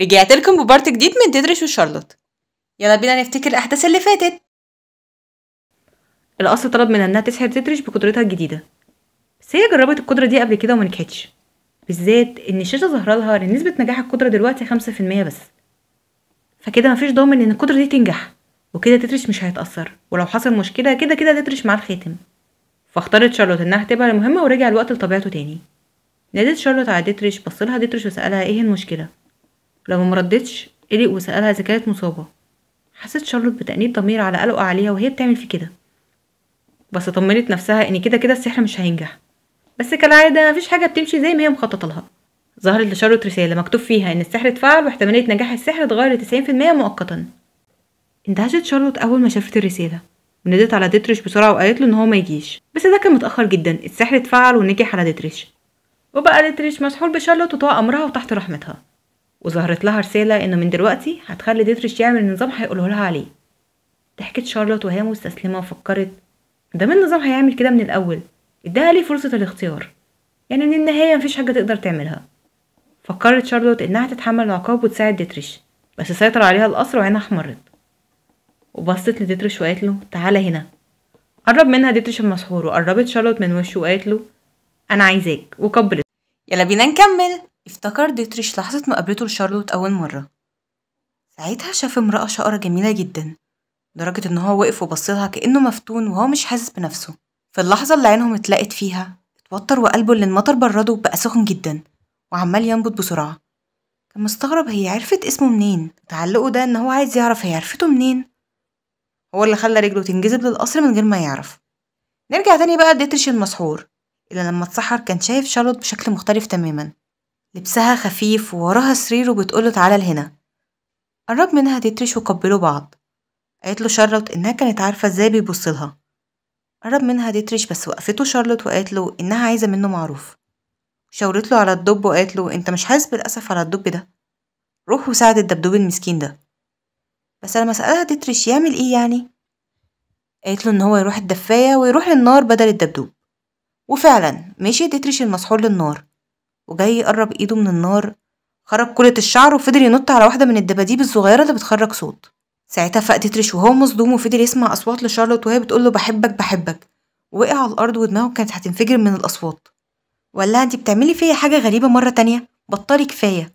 رجعت لكم ببارت جديد من تدرس وشارلوت يلا بينا نفتكر الاحداث اللي فاتت القصر طلب منها انها تسحر تدرش بقدرتها الجديده بس هي جربت القدره دي قبل كده وما نجحتش بالذات ان الشاشه ظهر لها ان نسبه نجاح القدره دلوقتي خمسة في المية بس فكده مفيش ضامن ان القدره دي تنجح وكده تترش مش هيتاثر ولو حصل مشكله كده كده تترش مع الخاتم فاختارت شارلوت انها هتبقى المهمه ورجع الوقت لطبيعته تاني نادت شارلوت على ديتريش بصلها ديتريش وسألها ايه المشكلة ولما مردتش قلق وسألها إذا كانت مصابة حست شارلوت بتأنيب ضمير على قلقه عليها وهي بتعمل في كده بس طمنت نفسها ان كده كده السحر مش هينجح بس كالعادة مفيش حاجة بتمشي زي ما هي مخططة لها ظهرت لشارلوت رسالة مكتوب فيها ان السحر اتفعل واحتمالية نجاح السحر اتغير لتسعين في المية مؤقتا اندهشت شارلوت اول ما شافت الرسالة ونادت على ديتريش بسرعة وقالت له ان هو ما يجيش بس ده كان متأخر جدا السحر اتفعل ونجح على ديتريش وبقى ديتريش مسحول بشارلوت وطوع امرها وتحت رحمتها وظهرت لها رسالة إنه من دلوقتي هتخلي ديتريش يعمل النظام هيقوله لها عليه ضحكت شارلوت وهي مستسلمة وفكرت ده من النظام هيعمل كده من الأول اداها ليه فرصة الاختيار يعني من النهاية مفيش حاجة تقدر تعملها فكرت شارلوت إنها تتحمل العقاب وتساعد ديتريش بس سيطر عليها القصر وعينها احمرت وبصت لديتريش وقالت له تعالى هنا قرب منها ديتريش المسحور وقربت شارلوت من وشه وقالت له أنا عايزاك وكبرت يلا بينا نكمل افتكر ديتريش لحظة مقابلته لشارلوت أول مرة ساعتها شاف امرأة شقرة جميلة جدا لدرجة إن هو وقف وبصلها كأنه مفتون وهو مش حاسس بنفسه في اللحظة اللي عينهم اتلقت فيها اتوتر وقلبه اللي المطر برده بقى سخن جدا وعمال ينبض بسرعة كان مستغرب هي عرفت اسمه منين تعلقه ده إن هو عايز يعرف هي عرفته منين هو اللي خلى رجله تنجذب للقصر من غير ما يعرف نرجع تاني بقى لديتريش المسحور اللي لما اتسحر كان شايف شارلوت بشكل مختلف تماما لبسها خفيف ووراها سرير وبتقوله تعالى لهنا قرب منها تترش وقبلوا بعض قالت له شارلوت إنها كانت عارفة إزاي بيبصلها قرب منها تترش بس وقفته شارلوت وقالت له إنها عايزة منه معروف شاورت له على الدب وقالت له أنت مش حاسس بالأسف على الدب ده روح وساعد الدبدوب المسكين ده بس لما سألها تترش يعمل إيه يعني قالت له إن هو يروح الدفاية ويروح للنار بدل الدبدوب وفعلا مشي تترش المسحور للنار وجاي يقرب ايده من النار خرج كلة الشعر وفضل ينط على واحدة من الدباديب الصغيرة اللي بتخرج صوت ساعتها فاق تترش وهو مصدوم وفضل يسمع أصوات لشارلوت وهي بتقول له بحبك بحبك وقع على الأرض ودماغه كانت هتنفجر من الأصوات ولا انتي بتعملي فيا حاجة غريبة مرة تانية بطلي كفاية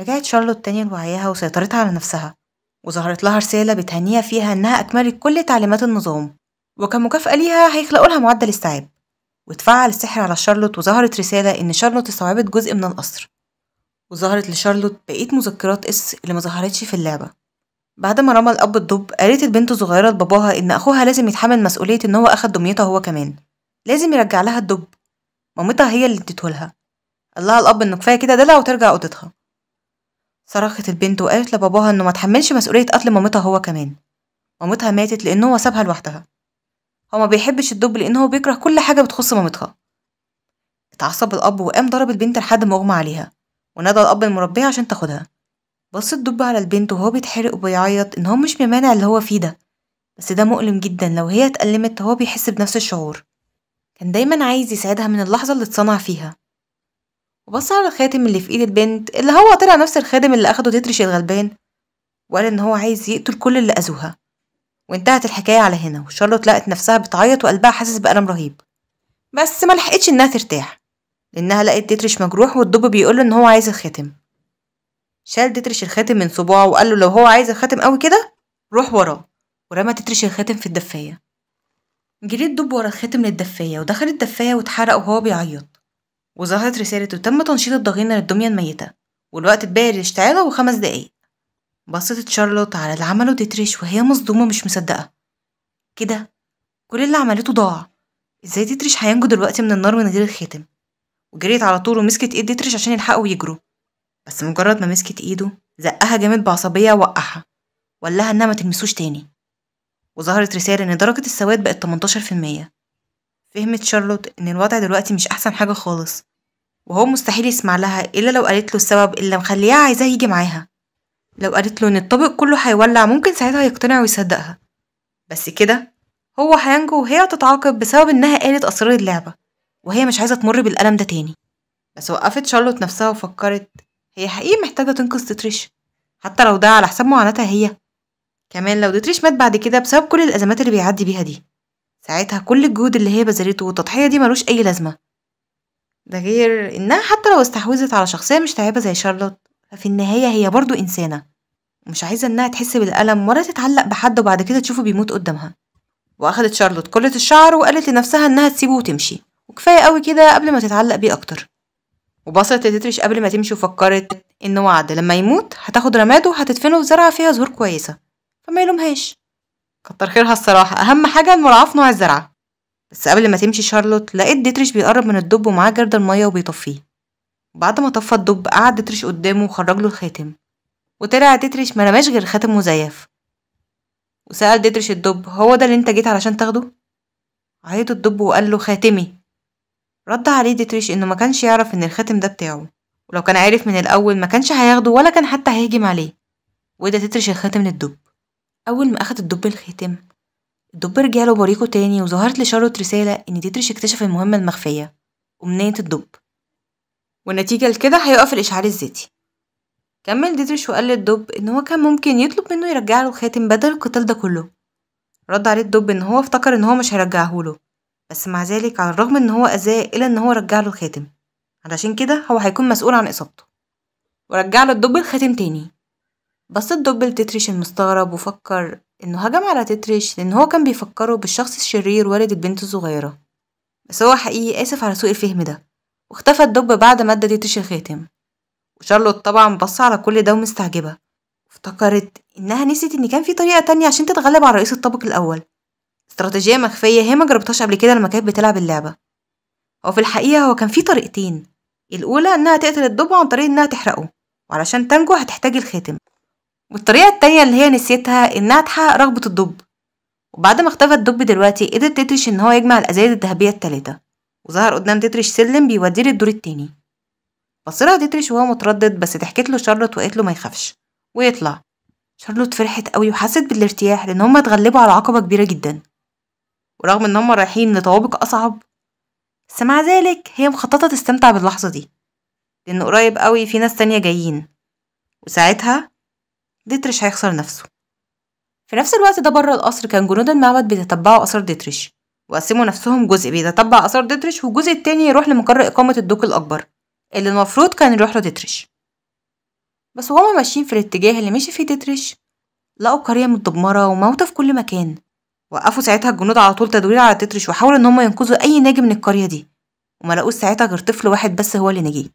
رجعت شارلوت تانية لوعيها وسيطرتها على نفسها وظهرت لها رسالة بتهنيها فيها إنها أكملت كل تعليمات النظام وكمكافأة ليها هيخلقوا لها معدل استيعاب واتفعل السحر على شارلوت وظهرت رسالة إن شارلوت استوعبت جزء من القصر وظهرت لشارلوت بقية مذكرات إس اللي مظهرتش في اللعبة بعد ما رمى الأب الدب قالت البنت الصغيرة لباباها إن أخوها لازم يتحمل مسؤولية إن هو أخد دميتها هو كمان لازم يرجع لها الدب مامتها هي اللي اديتهولها قال لها الأب إنه كفاية كده دلع وترجع أوضتها صرخت البنت وقالت لباباها إنه ما تحملش مسؤولية قتل مامتها هو كمان مامتها ماتت لأن هو سابها لوحدها هو ما بيحبش الدب لأن هو بيكره كل حاجة بتخص مامتها اتعصب الأب وقام ضرب البنت لحد ما أغمى عليها ونادى الأب المربية عشان تاخدها بص الدب على البنت وهو بيتحرق وبيعيط إن هو مش ممانع اللي هو فيه ده بس ده مؤلم جدا لو هي اتألمت هو بيحس بنفس الشعور كان دايما عايز يساعدها من اللحظة اللي اتصنع فيها وبص على الخاتم اللي في ايد البنت اللي هو طلع نفس الخادم اللي اخده تترش الغلبان وقال ان هو عايز يقتل كل اللي اذوها وانتهت الحكاية على هنا وشارلوت لقت نفسها بتعيط وقلبها حاسس بألم رهيب بس ما لحقتش إنها ترتاح لأنها لقت ديتريش مجروح والدب بيقوله إن هو عايز الخاتم شال ديتريش الخاتم من صباعه وقال له لو هو عايز الخاتم قوي كده روح وراه ورمى تترش الخاتم في الدفاية جري الدب ورا الخاتم للدفاية ودخل الدفاية واتحرق وهو بيعيط وظهرت رسالته تم تنشيط الضغينة للدمية الميتة والوقت اتباهر لاشتعاله وخمس دقايق بصت شارلوت على اللي عمله تتريش وهي مصدومة مش مصدقة كده كل اللي عملته ضاع ازاي تتريش هينجو دلوقتي من النار من غير الخاتم وجريت على طول ومسكت ايد تتريش عشان يلحقوا يجروا بس مجرد ما مسكت ايده زقها جامد بعصبية ووقعها وقالها انها ما تلمسوش تاني وظهرت رسالة ان درجة السواد بقت 18% فهمت شارلوت ان الوضع دلوقتي مش احسن حاجة خالص وهو مستحيل يسمع لها الا لو قالت له السبب اللي مخليها عايزاه يجي معاها لو قالت له إن الطابق كله هيولع ممكن ساعتها يقتنع ويصدقها بس كده هو هينجو وهي هتتعاقب بسبب إنها قالت أسرار اللعبة وهي مش عايزة تمر بالألم ده تاني بس وقفت شارلوت نفسها وفكرت هي حقيقي محتاجة تنقذ تتريش حتى لو ده على حساب معاناتها هي كمان لو ديتريش مات بعد كده بسبب كل الأزمات اللي بيعدي بيها دي ساعتها كل الجهود اللي هي بذلته والتضحية دي ملوش أي لازمة ده غير إنها حتى لو استحوذت على شخصية مش تعبة زي شارلوت ففي النهاية هي برضو إنسانة ومش عايزة إنها تحس بالألم ولا تتعلق بحد وبعد كده تشوفه بيموت قدامها وأخدت شارلوت كلة الشعر وقالت لنفسها إنها تسيبه وتمشي وكفاية قوي كده قبل ما تتعلق بيه أكتر وبصت لتترش قبل ما تمشي وفكرت إن وعد لما يموت هتاخد رماده وهتدفنه في زرعة فيها زهور كويسة فما يلومهاش كتر خيرها الصراحة أهم حاجة المرعف في نوع الزرعة بس قبل ما تمشي شارلوت لقيت ديتريش بيقرب من الدب ومعاه جرد المية وبيطفيه بعد ما طفى الدب قعد تترش قدامه وخرج له الخاتم وطلع تترش ما رماش غير خاتم مزيف وسأل ديترش الدب هو ده اللي انت جيت علشان تاخده عيط الدب وقال له خاتمي رد عليه تترش انه ما كانش يعرف ان الخاتم ده بتاعه ولو كان عارف من الاول ما كانش هياخده ولا كان حتى هيهجم عليه وده تترش الخاتم للدب اول ما اخد الدب الخاتم الدب رجع له بريقه تاني وظهرت لشارلوت رسالة إن تترش اكتشف المهمة المخفية أمنية الدب والنتيجة لكده هيقف الإشعار الذاتي كمل ديدريش وقال للدب إن هو كان ممكن يطلب منه يرجعله الخاتم بدل القتال ده كله رد عليه الدب إن هو افتكر إن هو مش هيرجعهوله بس مع ذلك على الرغم إن هو أذاه إلا إن هو رجعله الخاتم علشان كده هو هيكون مسؤول عن إصابته ورجعله الدب الخاتم تاني بص الدب لتتريش المستغرب وفكر إنه هجم على تتريش لأن هو كان بيفكره بالشخص الشرير والد البنت الصغيرة بس هو حقيقي آسف على سوء الفهم ده واختفى الدب بعد ما ادى تيتش الخاتم وشارلوت طبعا بص على كل ده ومستعجبة افتكرت إنها نسيت إن كان في طريقة تانية عشان تتغلب على رئيس الطابق الأول استراتيجية مخفية هي ما جربتهاش قبل كده لما كانت بتلعب اللعبة وفي الحقيقة هو كان في طريقتين الأولى إنها تقتل الدب عن طريق إنها تحرقه وعلشان تنجو هتحتاج الخاتم والطريقة التانية اللي هي نسيتها إنها تحقق رغبة الدب وبعد ما اختفى الدب دلوقتي قدر تتش إن هو يجمع الأزايد الذهبية التلاتة وظهر قدام تترش سلم بيوديه للدور التاني بصلها تترش وهو متردد بس ضحكت له شارلوت وقالت له ما يخافش ويطلع شارلوت فرحت قوي وحست بالارتياح لان هما اتغلبوا على عقبه كبيره جدا ورغم ان هما رايحين لطوابق اصعب بس مع ذلك هي مخططه تستمتع باللحظه دي لان قريب قوي في ناس تانية جايين وساعتها ديتريش هيخسر نفسه في نفس الوقت ده بره القصر كان جنود المعبد بيتتبعوا اثر ديتريش وقسموا نفسهم جزء بيتتبع آثار ديتريش والجزء التاني يروح لمقر إقامة الدوق الأكبر اللي المفروض كان يروح له ديتريش بس وهما ماشيين في الاتجاه اللي مشي فيه ديتريش لقوا قرية متدمرة وموتى في كل مكان وقفوا ساعتها الجنود على طول تدوير على ديتريش وحاولوا إن هما ينقذوا أي ناجي من القرية دي وما لقوش ساعتها غير طفل واحد بس هو اللي نجي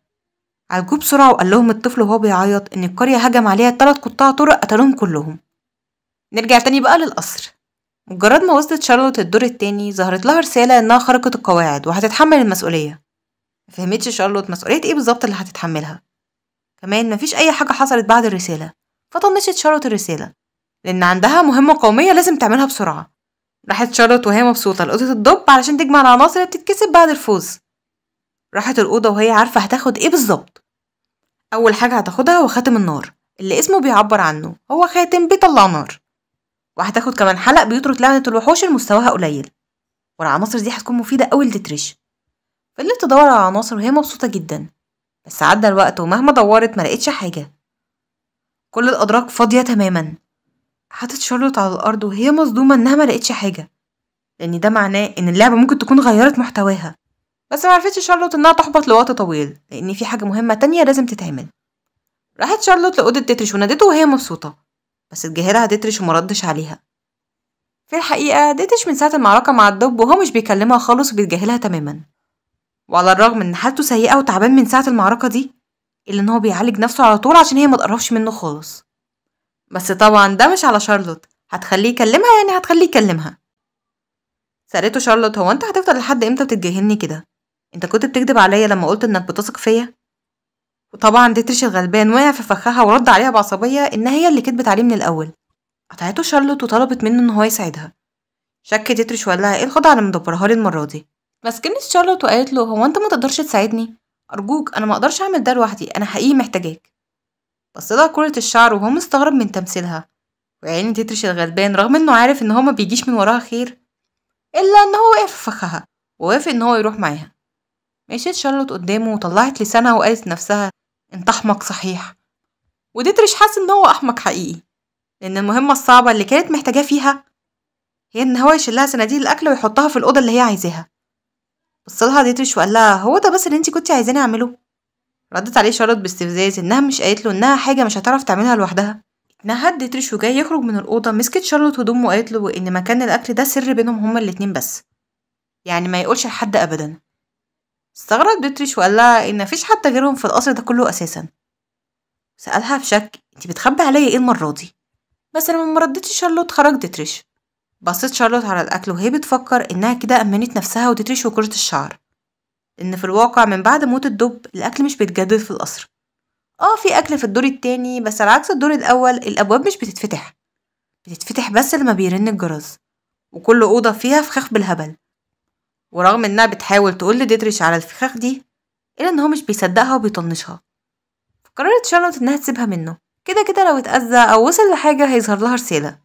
عالجوه بسرعة وقال لهم الطفل وهو بيعيط إن القرية هجم عليها تلات قطاع طرق قتلوهم كلهم نرجع تاني بقى للقصر مجرد ما وصلت شارلوت الدور التاني ظهرت لها رسالة إنها خرقت القواعد وهتتحمل المسؤولية مفهمتش شارلوت مسؤولية إيه بالظبط اللي هتتحملها كمان مفيش أي حاجة حصلت بعد الرسالة فطنشت شارلوت الرسالة لأن عندها مهمة قومية لازم تعملها بسرعة راحت شارلوت وهي مبسوطة لأوضة الدب علشان تجمع العناصر اللي بتتكسب بعد الفوز راحت الأوضة وهي عارفة هتاخد إيه بالظبط أول حاجة هتاخدها هو خاتم النار اللي اسمه بيعبر عنه هو خاتم بيطلع نار وهتاخد كمان حلق بيطرد لعنة الوحوش اللي مستواها قليل والعناصر دي هتكون مفيدة أوي لتترش فضلت تدور على العناصر وهي مبسوطة جدا بس عدى الوقت ومهما دورت ملقتش حاجة كل الأدراك فاضية تماما حطت شارلوت على الأرض وهي مصدومة إنها ملقتش حاجة لأن ده معناه إن اللعبة ممكن تكون غيرت محتواها بس معرفتش شارلوت إنها تحبط لوقت طويل لأن في حاجة مهمة تانية لازم تتعمل راحت شارلوت لأوضة تترش ونادته وهي مبسوطة بس اتجاهلها دترش ومردش عليها في الحقيقة دتش من ساعة المعركة مع الدب وهو مش بيكلمها خالص وبيتجاهلها تماما وعلى الرغم ان حالته سيئة وتعبان من ساعة المعركة دي إلا ان هو بيعالج نفسه على طول عشان هي متقربش منه خالص بس طبعا ده مش على شارلوت هتخليه يكلمها يعني هتخليه يكلمها سألته شارلوت هو انت هتفضل لحد امتى بتتجاهلني كده انت كنت بتكدب عليا لما قلت انك بتثق فيا وطبعا ديتريش الغلبان وقع في فخها ورد عليها بعصبية إن هي اللي كدبت عليه من الأول قطعته شارلوت وطلبت منه إن هو يساعدها شك ديتريش وقال لها إيه الخدعة اللي مدبرها لي المرة دي مسكنت شارلوت وقالت له هو أنت ما تقدرش تساعدني أرجوك أنا ما أقدرش أعمل ده لوحدي أنا حقيقي محتاجاك بص لها كرة الشعر وهو مستغرب من تمثيلها وعين ديتريش الغلبان رغم إنه عارف إن هو ما بيجيش من وراها خير إلا إن هو وقع في فخها ووافق إن هو يروح معاها مشيت شارلوت قدامه وطلعت لسانها وقالت نفسها انت احمق صحيح وديتريش حس ان هو احمق حقيقي لان المهمة الصعبة اللي كانت محتاجاه فيها هي ان هو يشيلها صناديق الاكل ويحطها في الاوضة اللي هي عايزاها بصلها ديتريش وقال لها هو ده بس اللي انت كنت عايزاني اعمله ردت عليه شارلوت باستفزاز انها مش قالت له انها حاجة مش هتعرف تعملها لوحدها نهد ديتريش وجاي يخرج من الأوضة مسكت شارلوت هدومه وقالت له إن مكان الأكل ده سر بينهم هما الاتنين بس يعني ما يقولش لحد أبدا استغرب بيتريش وقال لها ان مفيش حتى غيرهم في القصر ده كله اساسا سالها بشك انت بتخبي عليا ايه المره دي بس لما ما ردتش شارلوت خرج ديتريش بصت شارلوت على الاكل وهي بتفكر انها كده امنت نفسها وديتريش وكرة الشعر ان في الواقع من بعد موت الدب الاكل مش بيتجدد في القصر اه في اكل في الدور التاني بس على عكس الدور الاول الابواب مش بتتفتح بتتفتح بس لما بيرن الجرس وكل اوضه فيها فخاخ بالهبل ورغم انها بتحاول تقول لديتريش على الفخاخ دي الا ان هو مش بيصدقها وبيطنشها فقررت شارلوت انها تسيبها منه كده كده لو اتأذى او وصل لحاجة هيظهر لها رسالة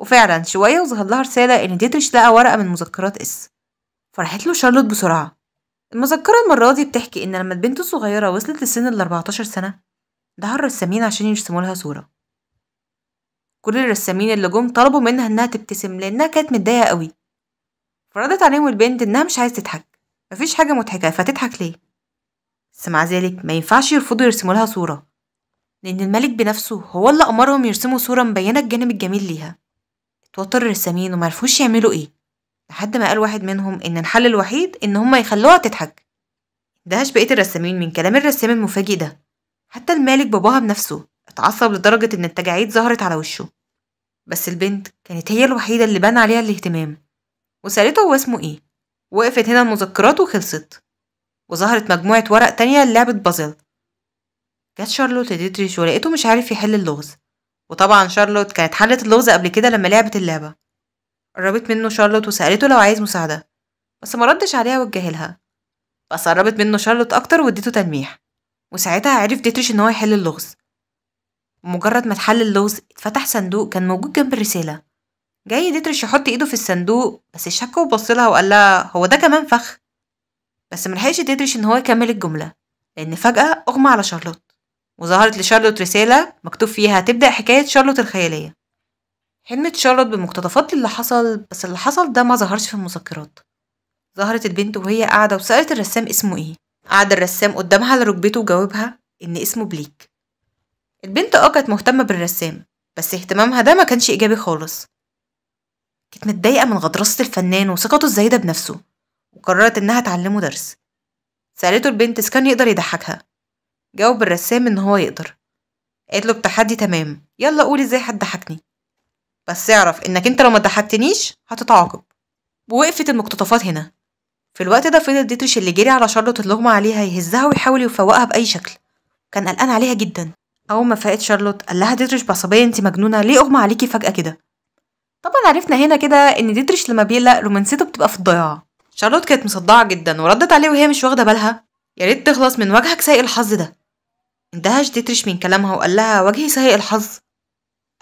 وفعلا شوية وظهر لها رسالة ان ديتريش لقى ورقة من مذكرات اس فرحت له شارلوت بسرعة المذكرة المرة دي بتحكي ان لما البنت الصغيرة وصلت لسن ال 14 سنة ده الرسامين عشان يرسموا لها صورة كل الرسامين اللي جم طلبوا منها انها تبتسم لانها كانت متضايقة قوي فرضت عليهم البنت إنها مش عايز تضحك مفيش حاجة مضحكة فتضحك ليه بس مع ذلك ما ينفعش يرفضوا يرسموا لها صورة لأن الملك بنفسه هو اللي أمرهم يرسموا صورة مبينة الجانب الجميل ليها اتوتر الرسامين ومعرفوش يعملوا ايه لحد ما قال واحد منهم ان الحل الوحيد ان هما يخلوها تضحك دهش بقية الرسامين من كلام الرسام المفاجئ ده حتى الملك باباها بنفسه اتعصب لدرجة ان التجاعيد ظهرت على وشه بس البنت كانت هي الوحيدة اللي بان عليها الاهتمام وسألته هو اسمه إيه وقفت هنا المذكرات وخلصت وظهرت مجموعة ورق تانية للعبة بازل جت شارلوت لديتريش ولقيته مش عارف يحل اللغز وطبعا شارلوت كانت حلت اللغز قبل كده لما لعبت اللعبة قربت منه شارلوت وسألته لو عايز مساعدة بس مردش عليها واتجاهلها بس قربت منه شارلوت أكتر واديته تلميح وساعتها عرف ديتريش إن هو يحل اللغز مجرد ما اتحل اللغز اتفتح صندوق كان موجود جنب الرسالة جاي ديترش يحط ايده في الصندوق بس شك وبصلها وقالها هو ده كمان فخ بس ملحقش ديترش ان هو يكمل الجمله لان فجاه اغمى على شارلوت وظهرت لشارلوت رساله مكتوب فيها تبدا حكايه شارلوت الخياليه حلمت شارلوت بمقتطفات اللي حصل بس اللي حصل ده ما ظهرش في المذكرات ظهرت البنت وهي قاعده وسالت الرسام اسمه ايه قعد الرسام قدامها لركبته وجاوبها ان اسمه بليك البنت اه كانت مهتمه بالرسام بس اهتمامها ده ما كانش ايجابي خالص كانت متضايقة من غطرسة الفنان وثقته الزايدة بنفسه وقررت إنها تعلمه درس سألته البنت إذا كان يقدر يضحكها جاوب الرسام إن هو يقدر قالت له بتحدي تمام يلا قول إزاي هتضحكني بس اعرف إنك أنت لو ما ضحكتنيش هتتعاقب ووقفت المقتطفات هنا في الوقت ده فضل ديتريش اللي جري على شارلوت اللغمة عليها يهزها ويحاول يفوقها بأي شكل كان قلقان عليها جدا أول ما فاقت شارلوت قال لها ديتريش بعصبية أنت مجنونة ليه أغمى عليكي فجأة كده طبعا عرفنا هنا كده ان ديتريش لما بيقلق رومانسيته بتبقى في الضياع شارلوت كانت مصدعة جدا وردت عليه وهي مش واخدة بالها يا ريت تخلص من وجهك سيء الحظ ده اندهش ديتريش من كلامها وقال لها وجهي سيء الحظ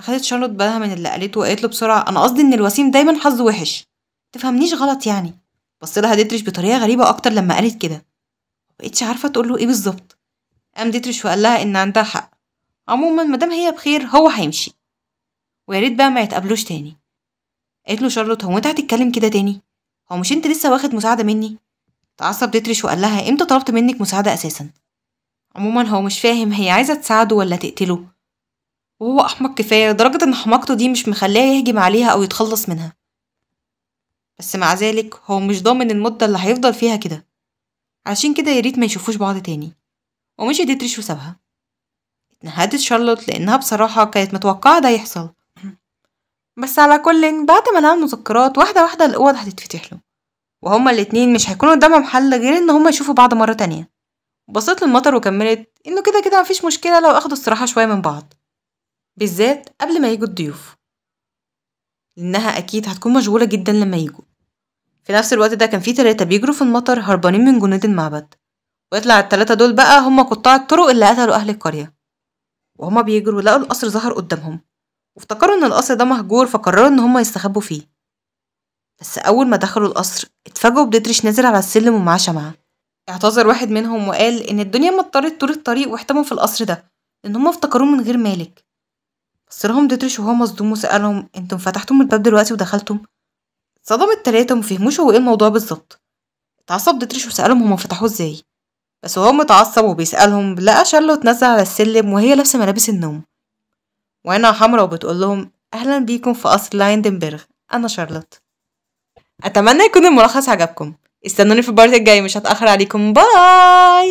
أخدت شارلوت بالها من اللي قالته وقالت له بسرعة أنا قصدي إن الوسيم دايما حظه وحش تفهمنيش غلط يعني بص لها ديتريش بطريقة غريبة أكتر لما قالت كده مبقتش عارفة تقول له إيه بالظبط قام ديتريش وقال لها إن عندها حق عموما مادام هي بخير هو هيمشي ويا ريت بقى ما يتقابلوش تاني قالت له شارلوت هو انت هتتكلم كده تاني هو مش انت لسه واخد مساعده مني تعصب ديتريش وقال لها امتى طلبت منك مساعده اساسا عموما هو مش فاهم هي عايزه تساعده ولا تقتله وهو احمق كفايه لدرجه ان حماقته دي مش مخلاه يهجم عليها او يتخلص منها بس مع ذلك هو مش ضامن المده اللي هيفضل فيها كده عشان كده ياريت ما يشوفوش بعض تاني ومشي ديتريش وسابها اتنهدت شارلوت لانها بصراحه كانت متوقعه ده يحصل بس على كل بعد ما لقى المذكرات واحدة واحدة الأوض هتتفتح له وهما الاتنين مش هيكونوا قدامهم حل غير ان هما يشوفوا بعض مرة تانية بصيت للمطر وكملت انه كده كده مفيش مشكلة لو اخدوا استراحة شوية من بعض بالذات قبل ما يجوا الضيوف لانها اكيد هتكون مشغولة جدا لما يجوا في نفس الوقت ده كان في تلاتة بيجروا في المطر هربانين من جنود المعبد ويطلع التلاتة دول بقى هما قطاع الطرق اللي قتلوا أهل القرية وهما بيجروا لقوا القصر ظهر قدامهم وافتكروا إن القصر ده مهجور فقرروا إن هما يستخبوا فيه بس أول ما دخلوا القصر اتفاجئوا بدترش نازل على السلم ومعاه شمعة اعتذر واحد منهم وقال إن الدنيا ما اضطرت طول الطريق واحتموا في القصر ده لأن هما افتكروه من غير مالك بس لهم دترش وهو مصدوم وسألهم انتم فتحتم الباب دلوقتي ودخلتم صدم التلاتة ومفهموش هو ايه الموضوع بالظبط اتعصب دترش وسألهم هما فتحوه ازاي بس وهو متعصب وبيسألهم لقى شارلوت نازله على السلم وهي لابسة ملابس النوم وعينها حمرا وبتقول لهم أهلا بيكم في قصر لايندنبرغ أنا شارلوت أتمنى يكون الملخص عجبكم استنوني في البارت الجاي مش هتأخر عليكم باي